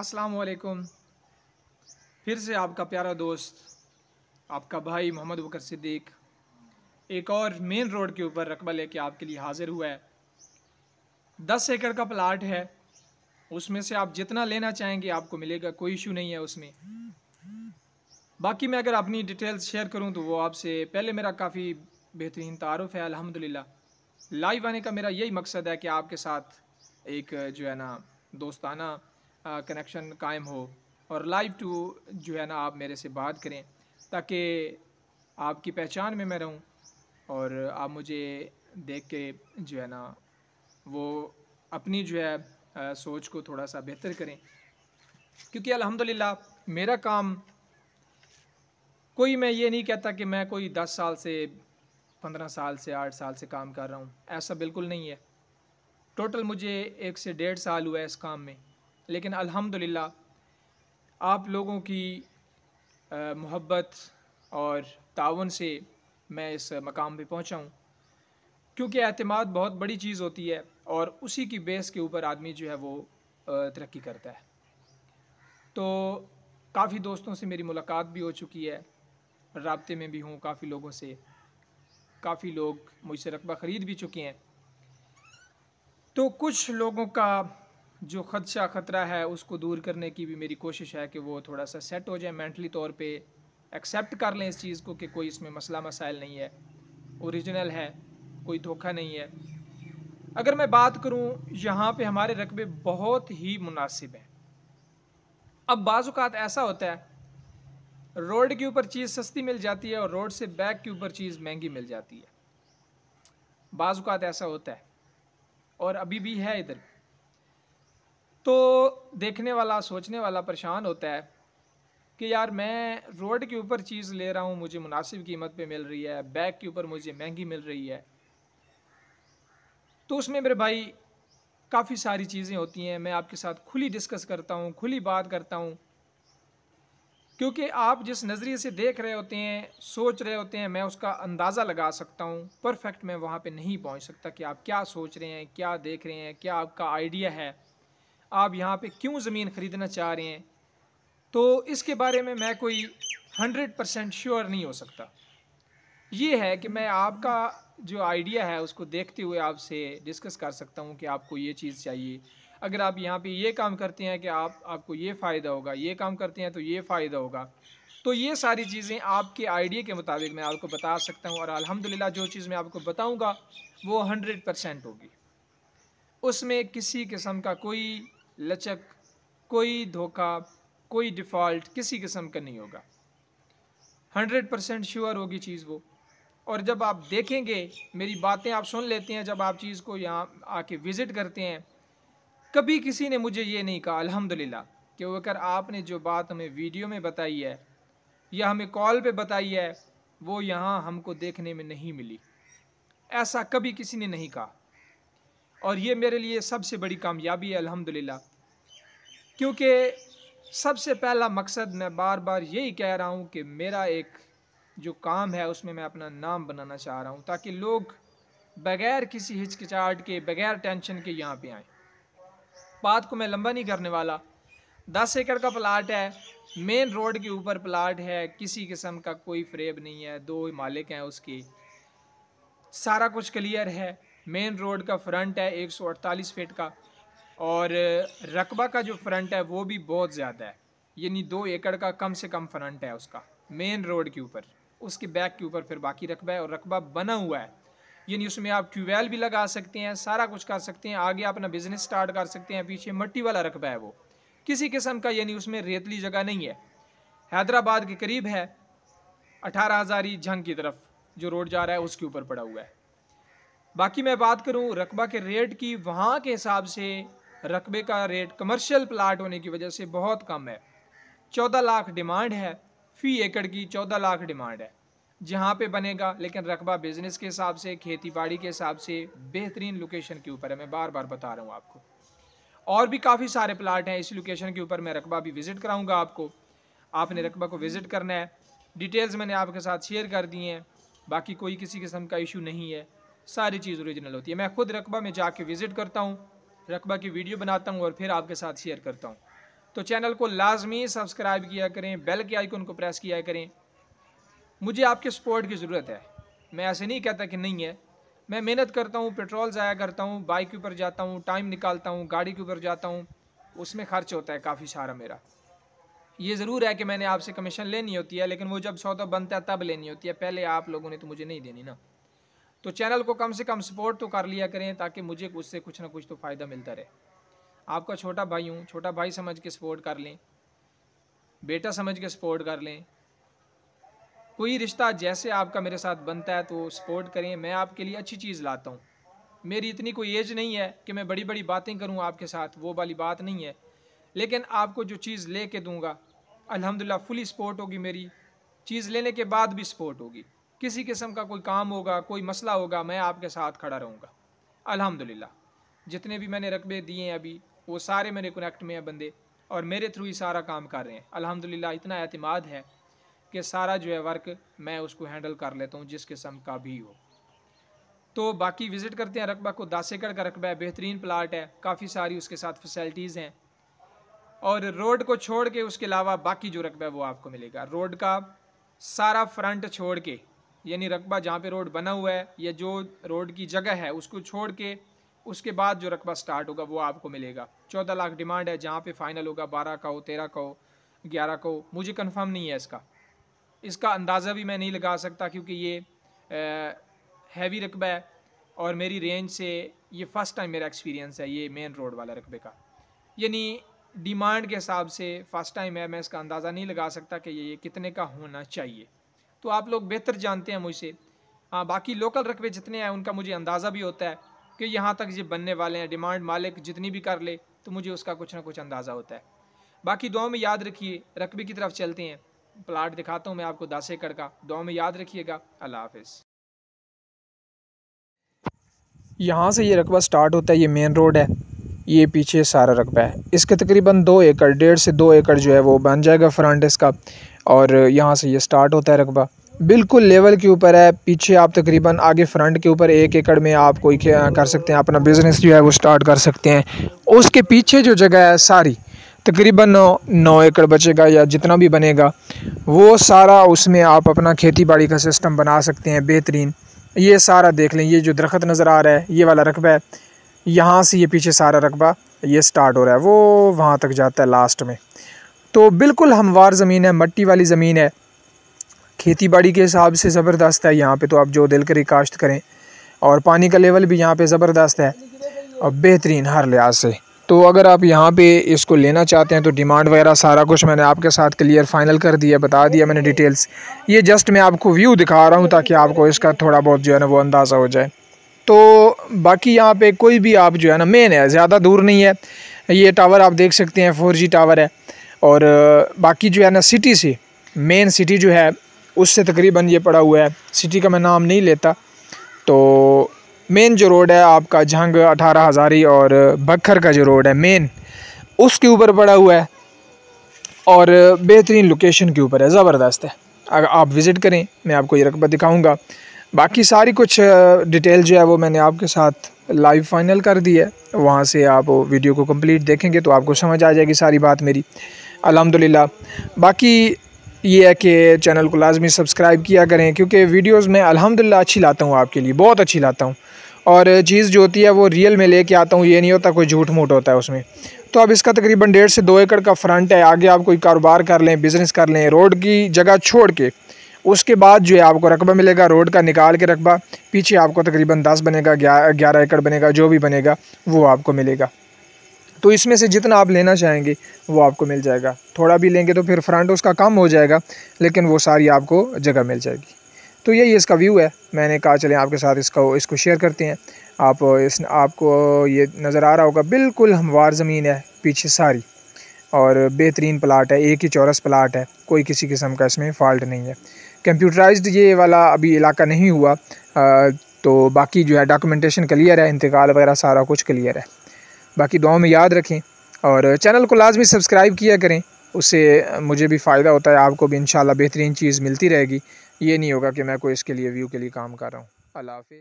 अस्सलाम वालेकुम फिर से आपका प्यारा दोस्त आपका भाई मोहम्मद बकर सिद्दीक एक और मेन रोड के ऊपर रकबा लेके आपके लिए हाज़िर हुआ है दस एकड़ का प्लाट है उसमें से आप जितना लेना चाहेंगे आपको मिलेगा कोई इशू नहीं है उसमें बाकी मैं अगर अपनी डिटेल्स शेयर करूं तो वो आपसे पहले मेरा काफ़ी बेहतरीन तारफ़ है अल्हम्दुलिल्लाह लाइव आने का मेरा यही मकसद है कि आपके साथ एक जो है ना दोस्ताना कनेक्शन कायम हो और लाइव टू जो है ना आप मेरे से बात करें ताकि आपकी पहचान में मैं रहूं और आप मुझे देख के जो है ना वो अपनी जो है आ, सोच को थोड़ा सा बेहतर करें क्योंकि अल्हम्दुलिल्लाह मेरा काम कोई मैं ये नहीं कहता कि मैं कोई दस साल से पंद्रह साल से आठ साल से काम कर रहा हूँ ऐसा बिल्कुल नहीं है टोटल मुझे एक से डेढ़ साल हुआ है इस काम में लेकिन अल्हम्दुलिल्लाह आप लोगों की मोहब्बत और ताउन से मैं इस मकाम पे पहुँचा हूँ क्योंकि अहतमाद बहुत बड़ी चीज़ होती है और उसी की बेस के ऊपर आदमी जो है वो तरक्की करता है तो काफ़ी दोस्तों से मेरी मुलाकात भी हो चुकी है रबते में भी हूँ काफ़ी लोगों से काफ़ी लोग मुझसे रकबा ख़रीद भी चुके हैं तो कुछ लोगों का जो खदशा ख़तरा है उसको दूर करने की भी मेरी कोशिश है कि वो थोड़ा सा सेट हो जाए मैंटली तौर पर एक्सेप्ट कर लें इस चीज़ को कि कोई इसमें मसला मसाइल नहीं है औरिजिनल है कोई धोखा नहीं है अगर मैं बात करूँ यहाँ पे हमारे रकबे बहुत ही मुनासिब हैं अब बाज़ात ऐसा होता है रोड के ऊपर चीज़ सस्ती मिल जाती है और रोड से बैक के ऊपर चीज़ महंगी मिल जाती है बाज़ात ऐसा होता है और अभी भी है इधर तो देखने वाला सोचने वाला परेशान होता है कि यार मैं रोड के ऊपर चीज़ ले रहा हूँ मुझे मुनासिब कीमत पे मिल रही है बैग के ऊपर मुझे महंगी मिल रही है तो उसमें मेरे भाई काफ़ी सारी चीज़ें होती हैं मैं आपके साथ खुली डिस्कस करता हूँ खुली बात करता हूँ क्योंकि आप जिस नज़रिए से देख रहे होते हैं सोच रहे होते हैं मैं उसका अंदाज़ा लगा सकता हूँ परफेक्ट मैं वहाँ पे नहीं पहुँच सकता कि आप क्या सोच रहे हैं क्या देख रहे हैं क्या आपका आइडिया है आप यहाँ पे क्यों ज़मीन ख़रीदना चाह रहे हैं तो इसके बारे में मैं कोई हंड्रेड परसेंट श्योर नहीं हो सकता ये है कि मैं आपका जो आइडिया है उसको देखते हुए आपसे डिस्कस कर सकता हूँ कि आपको ये चीज़ चाहिए अगर आप यहाँ पे ये काम करते हैं कि आप आपको ये फ़ायदा होगा ये काम करते हैं तो ये फ़ायदा होगा तो ये सारी चीज़ें आपके आइडिया के मुताबिक मैं आपको बता सकता हूँ और अल्हम्दुलिल्लाह जो चीज़ मैं आपको बताऊँगा वो हंड्रेड परसेंट होगी उसमें किसी किस्म का कोई लचक कोई धोखा कोई डिफ़ॉल्ट किसी किस्म का नहीं होगा हंड्रेड परसेंट श्योर होगी चीज़ वो और जब आप देखेंगे मेरी बातें आप सुन लेते हैं जब आप चीज़ को यहाँ आके विज़िट करते हैं कभी किसी ने मुझे ये नहीं कहा अल्हम्दुलिल्लाह कि वकर आपने जो बात हमें वीडियो में बताई है या हमें कॉल पे बताई है वो यहाँ हमको देखने में नहीं मिली ऐसा कभी किसी ने नहीं कहा और ये मेरे लिए सबसे बड़ी कामयाबी है अल्हम्दुलिल्लाह क्योंकि सबसे पहला मकसद मैं बार बार यही कह रहा हूँ कि मेरा एक जो काम है उसमें मैं अपना नाम बनाना चाह रहा हूँ ताकि लोग बग़ैर किसी हिचकिचाहट के बग़ैर टेंशन के यहाँ पे आए बात को मैं लंबा नहीं करने वाला दस एकड़ का प्लाट है मेन रोड के ऊपर प्लाट है किसी किस्म का कोई फ्रेब नहीं है दो मालिक हैं उसके सारा कुछ क्लियर है मेन रोड का फ्रंट है 148 फीट का और रकबा का जो फ्रंट है वो भी बहुत ज़्यादा है यानी दो एकड़ का कम से कम फ्रंट है उसका मेन रोड के ऊपर उसके बैक के ऊपर फिर बाकी रकबा है और रकबा बना हुआ है यानी उसमें आप ट्यूबवेल भी लगा सकते हैं सारा कुछ कर सकते हैं आगे अपना बिजनेस स्टार्ट कर सकते हैं पीछे मट्टी वाला रकबा है वो किसी किस्म का यानी उसमें रेतली जगह नहीं है हैदराबाद के करीब है अठारह हज़ारी जंग की तरफ जो रोड जा रहा है उसके ऊपर पड़ा हुआ है बाकी मैं बात करूं रकबा के रेट की वहाँ के हिसाब से रकबे का रेट कमर्शियल प्लाट होने की वजह से बहुत कम है चौदह लाख डिमांड है फ़ी एकड़ की चौदह लाख डिमांड है जहाँ पे बनेगा लेकिन रकबा बिज़नेस के हिसाब से खेती बाड़ी के हिसाब से बेहतरीन लोकेशन के ऊपर है मैं बार बार बता रहा हूँ आपको और भी काफ़ी सारे प्लाट हैं इस लोकेशन के ऊपर मैं रकबा भी विज़िट कराऊँगा आपको आपने रकबा को विज़िट करना है डिटेल्स मैंने आपके साथ शेयर कर दी हैं बाकी कोई किसी किस्म का इशू नहीं है सारी चीज़ ओरिजिनल होती है मैं खुद रकबा में जाके विज़िट करता हूँ रकबा की वीडियो बनाता हूँ और फिर आपके साथ शेयर करता हूँ तो चैनल को लाजमी सब्सक्राइब किया करें बेल के आइकन को प्रेस किया करें मुझे आपके सपोर्ट की ज़रूरत है मैं ऐसे नहीं कहता कि नहीं है मैं मेहनत करता हूँ पेट्रोल ज़ाया करता हूँ बाइक के ऊपर जाता हूँ टाइम निकालता हूँ गाड़ी के ऊपर जाता हूँ उसमें खर्च होता है काफ़ी सारा मेरा ये ज़रूर है कि मैंने आपसे कमीशन लेनी होती है लेकिन वो जब सौदा तो बनता है तब लेनी होती है पहले आप लोगों ने तो मुझे नहीं देनी ना तो चैनल को कम से कम सपोर्ट तो कर लिया करें ताकि मुझे उससे कुछ ना कुछ तो फ़ायदा मिलता रहे आपका छोटा भाई हूँ छोटा भाई समझ के सपोर्ट कर लें बेटा समझ के सपोर्ट कर लें कोई रिश्ता जैसे आपका मेरे साथ बनता है तो सपोर्ट करें मैं आपके लिए अच्छी चीज़ लाता हूँ मेरी इतनी कोई एज नहीं है कि मैं बड़ी बड़ी बातें करूँ आपके साथ वो वाली बात नहीं है लेकिन आपको जो चीज़ ले कर दूँगा अलहमदिल्ला फुली सपोर्ट होगी मेरी चीज़ लेने के बाद भी सपोर्ट होगी किसी किस्म का कोई काम होगा कोई मसला होगा मैं आपके साथ खड़ा रहूँगा अलहमदिल्ला जितने भी मैंने रकबे दिए हैं अभी वो सारे मेरे कनेक्ट में हैं बंदे और मेरे थ्रू ही सारा काम कर रहे हैं अलहमदिल्ला इतना अतमाद है कि सारा जो है वर्क मैं उसको हैंडल कर लेता हूँ जिस किस्म का भी हो तो बाकी विज़िट करते हैं रकबा को दस एकड़ का रकबा है बेहतरीन प्लाट है काफ़ी सारी उसके साथ फैसिलिटीज़ हैं और रोड को छोड़ के उसके अलावा बाकी जो रकबा है वो आपको मिलेगा रोड का सारा फ्रंट छोड़ के यानी रकबा जहाँ पे रोड बना हुआ है या जो रोड की जगह है उसको छोड़ के उसके बाद जो रकबा स्टार्ट होगा वो आपको मिलेगा चौदह लाख डिमांड है जहाँ पे फाइनल होगा बारह का हो तेरह का हो ग्यारह का हो मुझे कंफर्म नहीं है इसका इसका अंदाज़ा भी मैं नहीं लगा सकता क्योंकि ये हैवी रकबा है और मेरी रेंज से ये फ़र्स्ट टाइम मेरा एक्सपीरियंस है ये मेन रोड वाला रकबे का यानी डिमांड के हिसाब से फ़र्स्ट टाइम है मैं इसका अंदाज़ा नहीं लगा सकता कि ये कितने का होना चाहिए तो आप लोग बेहतर जानते हैं मुझसे हाँ बाकी लोकल रकबे जितने हैं उनका मुझे अंदाज़ा भी होता है कि यहाँ तक ये बनने वाले हैं डिमांड मालिक जितनी भी कर ले तो मुझे उसका कुछ ना कुछ अंदाज़ा होता है बाकी दुआ में याद रखिए रकबे की तरफ चलते हैं प्लाट दिखाता हूँ मैं आपको दस एकड़ का दुआ में याद रखिएगा अल्लाह हाफिज़ यहाँ से ये रकबा स्टार्ट होता है ये मेन रोड है ये पीछे सारा रकबा है इसके तकरीबन दो एकड़ डेढ़ से दो एकड़ जो है वो बन जाएगा फ्रंट इसका और यहाँ से ये स्टार्ट होता है रकबा बिल्कुल लेवल के ऊपर है पीछे आप तकरीबन आगे फ्रंट के ऊपर एक एकड़ में आप कोई कर सकते हैं अपना बिज़नेस जो है वो स्टार्ट कर सकते हैं उसके पीछे जो जगह है सारी तकरीबन नौ नौ एकड़ बचेगा या जितना भी बनेगा वो सारा उसमें आप अपना खेती बाड़ी का सिस्टम बना सकते हैं बेहतरीन ये सारा देख लें ये जो दरख्त नज़र आ रहा है ये वाला रकबा है यहाँ से ये पीछे सारा रकबा ये स्टार्ट हो रहा है वो वहाँ तक जाता है लास्ट में तो बिल्कुल हमवार ज़मीन है मट्टी वाली ज़मीन है खेती बाड़ी के हिसाब से ज़बरदस्त है यहाँ पे तो आप जो दिल करी काश्त करें और पानी का लेवल भी यहाँ पे ज़बरदस्त है और बेहतरीन हर लिहाज से तो अगर आप यहाँ पे इसको लेना चाहते हैं तो डिमांड वगैरह सारा कुछ मैंने आपके साथ क्लियर फाइनल कर दिया बता दिया मैंने डिटेल्स ये जस्ट मैं आपको व्यू दिखा रहा हूँ ताकि आपको इसका थोड़ा बहुत जो है ना वो अंदाज़ा हो जाए तो बाकी यहाँ पे कोई भी आप जो है ना मेन है ज़्यादा दूर नहीं है ये टावर आप देख सकते हैं फोर टावर है और बाकी जो है ना सिटी से मेन सिटी जो है उससे तकरीबन ये पड़ा हुआ है सिटी का मैं नाम नहीं लेता तो मेन जो रोड है आपका जंग अठारह हज़ारी और बखर का जो रोड है मेन उसके ऊपर पड़ा हुआ है और बेहतरीन लोकेशन के ऊपर है ज़बरदस्त है अगर आप विज़िट करें मैं आपको ये रकबा दिखाऊँगा बाकी सारी कुछ डिटेल जो है वो मैंने आपके साथ लाइव फाइनल कर दी है वहाँ से आप वीडियो को कंप्लीट देखेंगे तो आपको समझ आ जाएगी सारी बात मेरी अलहमदिल्ला बाकी ये है कि चैनल को लाजमी सब्सक्राइब किया करें क्योंकि वीडियोस में अल्हम्दुलिल्लाह अच्छी लाता हूँ आपके लिए बहुत अच्छी लाता हूँ और चीज़ जो होती है वो रियल में लेके आता हूँ ये नहीं होता कोई झूठ मूठ होता है उसमें तो अब इसका तकरीबन डेढ़ से दो एकड़ का फ्रंट है आगे आप कोई कारोबार कर लें बिज़नेस कर लें रोड की जगह छोड़ के उसके बाद जो है आपको रकबा मिलेगा रोड का निकाल के रकबा पीछे आपको तकरीबन दस बनेगा ग्यारह एकड़ बनेगा जो भी बनेगा वो आपको मिलेगा तो इसमें से जितना आप लेना चाहेंगे वो आपको मिल जाएगा थोड़ा भी लेंगे तो फिर फ्रंट उसका कम हो जाएगा लेकिन वो सारी आपको जगह मिल जाएगी तो यही इसका व्यू है मैंने कहा चले आपके साथ इसका इसको शेयर करते हैं आप इस आपको ये नज़र आ रहा होगा बिल्कुल हमवार ज़मीन है पीछे सारी और बेहतरीन प्लाट है एक ही चौरस प्लाट है कोई किसी किस्म का इसमें फ़ॉल्ट नहीं है कंप्यूटराइज्ड ये वाला अभी इलाका नहीं हुआ आ, तो बाकी जो है डॉक्यूमेंटेशन क्लियर है इंतकाल वगैरह सारा कुछ क्लियर है बाकी दुआओं में याद रखें और चैनल को लाजमी सब्सक्राइब किया करें उससे मुझे भी फ़ायदा होता है आपको भी इन बेहतरीन चीज़ मिलती रहेगी ये नहीं होगा कि मैं कोई इसके लिए व्यू के लिए काम कर रहा हूँ अल्लाह